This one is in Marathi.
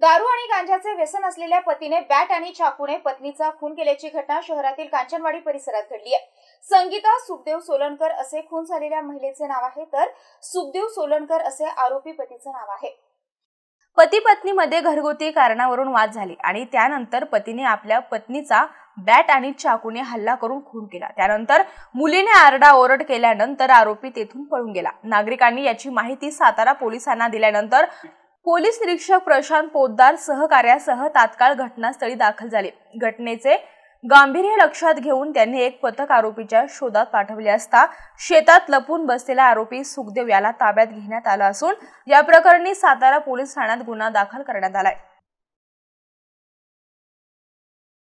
दारू आणि गांजाचे व्यसन असलेल्या पतीने बॅट आणि चाकूने पत्नीचा खून केल्याची घटना शहरातील कांचनवाडी परिसरात घडली आहे संगीता सुखदेव सोलनकर असे खून झालेल्या महिलेचे नाव आहे तर सुखदेव सोलनकर असे आरोपी पतीचे नाव आहे पती पत्नीमध्ये घरगुती कारणावरून वाद झाले आणि त्यानंतर पतीने आपल्या पत्नीचा बॅट आणि चाकूने हल्ला करून खून केला त्यानंतर मुलीने आरडाओरड केल्यानंतर आरोपी तेथून पळून गेला नागरिकांनी याची माहिती सातारा पोलिसांना दिल्यानंतर पोलीस निरीक्षक प्रशांत पोद्दार सहकार्यासह तात्काळ घटनास्थळी दाखल झाले घटनेचे गांभीर्य लक्षात घेऊन त्यांनी एक पथक आरोपीच्या शोधात पाठवले असता शेतात लपून बसलेला आरोपी सुखदेव याला ताब्यात घेण्यात आला असून या प्रकरणी सातारा पोलीस ठाण्यात गुन्हा दाखल करण्यात आलाय